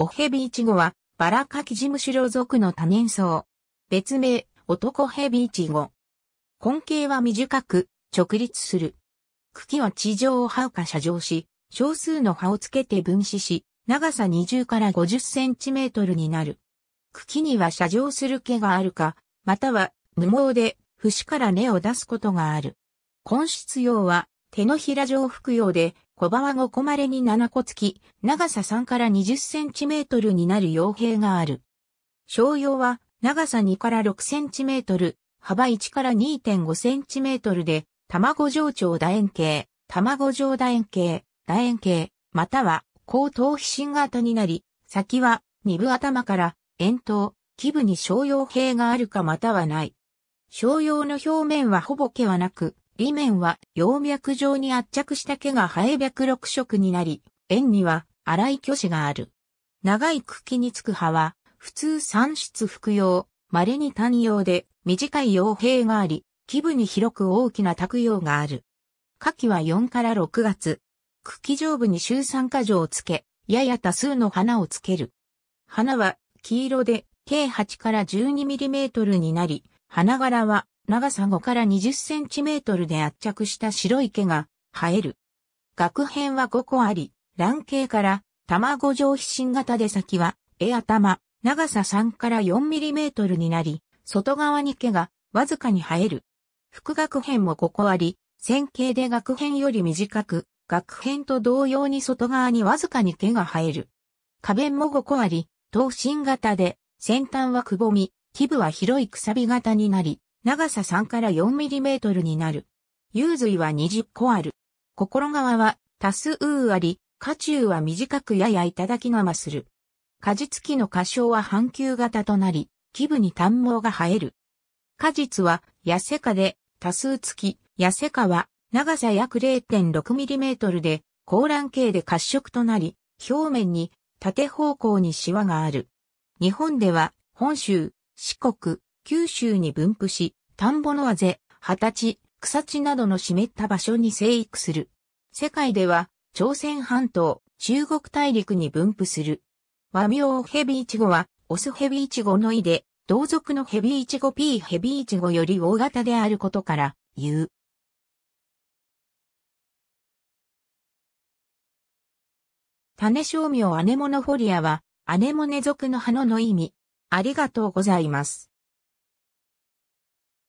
オヘビイチゴは、バラカキジムシロ属の多年草。別名、男ヘビイチゴ。根茎は短く、直立する。茎は地上を這うか射状し、少数の葉をつけて分子し、長さ20から50センチメートルになる。茎には射状する毛があるか、または、無毛で、節から根を出すことがある。根室用は、手のひら状服用で、小葉は5個まれに7個付き、長さ3から20センチメートルになる傭兵がある。商用は長さ2から6センチメートル、幅1から2.5センチメートルで、卵状長楕円形、卵状楕円形、楕円形、または高等飛信型になり、先は二部頭から円筒、基部に商用兵があるかまたはない。商用の表面はほぼ毛はなく、裏面は葉脈状に圧着した毛が生え白六色になり、円には粗い巨子がある。長い茎につく葉は、普通産出服用、稀に単葉で短い葉柄があり、基部に広く大きな卓葉がある。夏季は4から6月。茎上部に週3箇条をつけ、やや多数の花をつける。花は黄色で計8から12ミリメートルになり、花柄は長さ5から20センチメートルで圧着した白い毛が生える。額辺は5個あり、卵形から卵状皮心型で先は、絵頭、長さ3から4ミリメートルになり、外側に毛がわずかに生える。副額辺も5個あり、線形で額辺より短く、額辺と同様に外側にわずかに毛が生える。花弁も5個あり、頭身型で、先端はくぼみ、基部は広いくさび型になり、長さ3から 4mm になる。有髄は20個ある。心側は多数あり、下中は短くやや頂きがまする。果実期の花椒は半球型となり、基部に短毛が生える。果実は、痩せ化で、多数付き、痩せ化は、長さ約 0.6mm で、高卵形で褐色となり、表面に縦方向にシワがある。日本では、本州、四国、九州に分布し、田んぼのあぜ、畑地、草地などの湿った場所に生育する。世界では、朝鮮半島、中国大陸に分布する。和名ヘビイチゴは、オスヘビイチゴの意で、同族のヘビイチゴ P ヘビイチゴより大型であることから、言う。種商名アネモノフォリアは、アネモネ属の花の意味。ありがとうございます。